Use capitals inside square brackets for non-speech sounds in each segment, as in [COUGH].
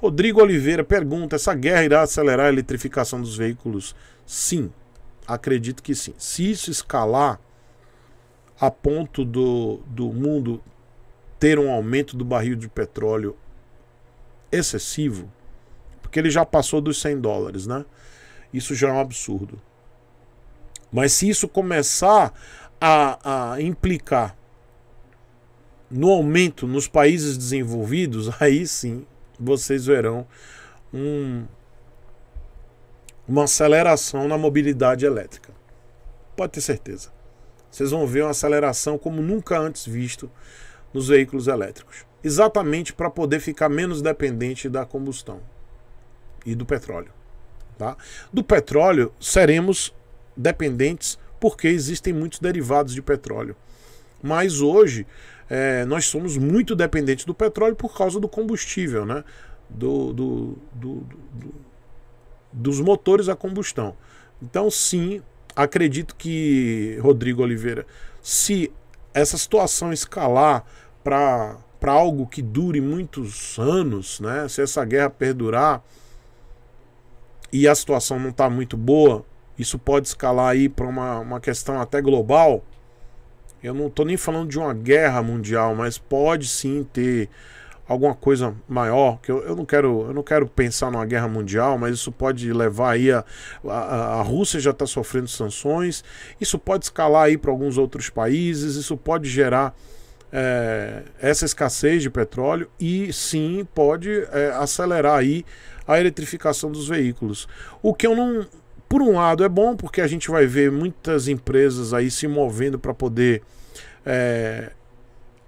Rodrigo Oliveira pergunta: essa guerra irá acelerar a eletrificação dos veículos? Sim, acredito que sim. Se isso escalar a ponto do, do mundo ter um aumento do barril de petróleo excessivo, porque ele já passou dos 100 dólares, né? Isso já é um absurdo. Mas se isso começar a, a implicar no aumento nos países desenvolvidos, [LAUGHS] aí sim vocês verão um, uma aceleração na mobilidade elétrica. Pode ter certeza. Vocês vão ver uma aceleração como nunca antes visto nos veículos elétricos exatamente para poder ficar menos dependente da combustão e do petróleo. Tá? Do petróleo seremos dependentes porque existem muitos derivados de petróleo. Mas hoje é, nós somos muito dependentes do petróleo por causa do combustível, né? Do, do, do, dos motores a combustão. Então, sim, acredito que, Rodrigo Oliveira, se essa situação escalar para algo que dure muitos anos, né? se essa guerra perdurar e a situação não está muito boa, isso pode escalar aí para uma, uma questão até global eu não estou nem falando de uma guerra mundial, mas pode sim ter alguma coisa maior, que eu, eu, não quero eu não quero pensar numa guerra mundial, mas isso pode levar aí a, a, a Rússia já está sofrendo sanções, isso pode escalar aí para alguns outros países, isso pode gerar é, essa escassez de petróleo e sim pode é, acelerar aí a eletrificação dos veículos. O que eu não por um lado é bom porque a gente vai ver muitas empresas aí se movendo para poder é,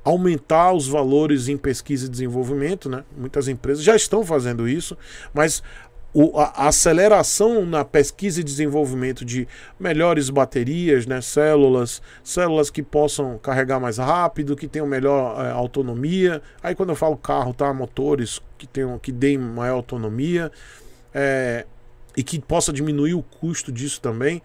aumentar os valores em pesquisa e desenvolvimento, né? Muitas empresas já estão fazendo isso, mas o, a aceleração na pesquisa e desenvolvimento de melhores baterias, né, células, células que possam carregar mais rápido, que tenham melhor é, autonomia. Aí quando eu falo carro, tá, motores que tenham que deem maior autonomia, é, e que possa diminuir o custo disso também.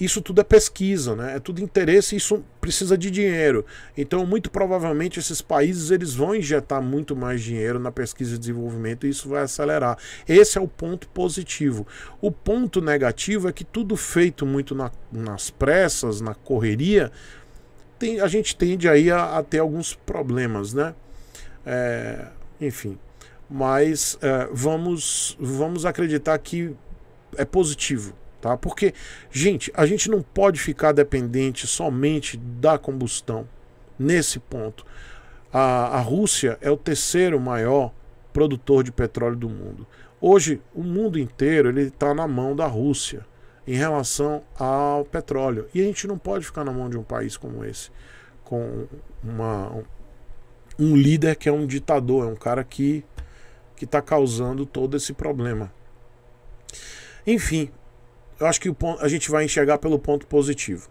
Isso tudo é pesquisa, né? É tudo interesse, isso precisa de dinheiro. Então, muito provavelmente esses países eles vão injetar muito mais dinheiro na pesquisa e desenvolvimento e isso vai acelerar. Esse é o ponto positivo. O ponto negativo é que tudo feito muito na, nas pressas, na correria, tem, a gente tende aí a, a ter alguns problemas, né? É, enfim mas é, vamos, vamos acreditar que é positivo, tá? Porque, gente, a gente não pode ficar dependente somente da combustão nesse ponto. A, a Rússia é o terceiro maior produtor de petróleo do mundo. Hoje, o mundo inteiro ele está na mão da Rússia em relação ao petróleo. E a gente não pode ficar na mão de um país como esse, com uma, um líder que é um ditador, é um cara que está causando todo esse problema. Enfim, eu acho que a gente vai enxergar pelo ponto positivo.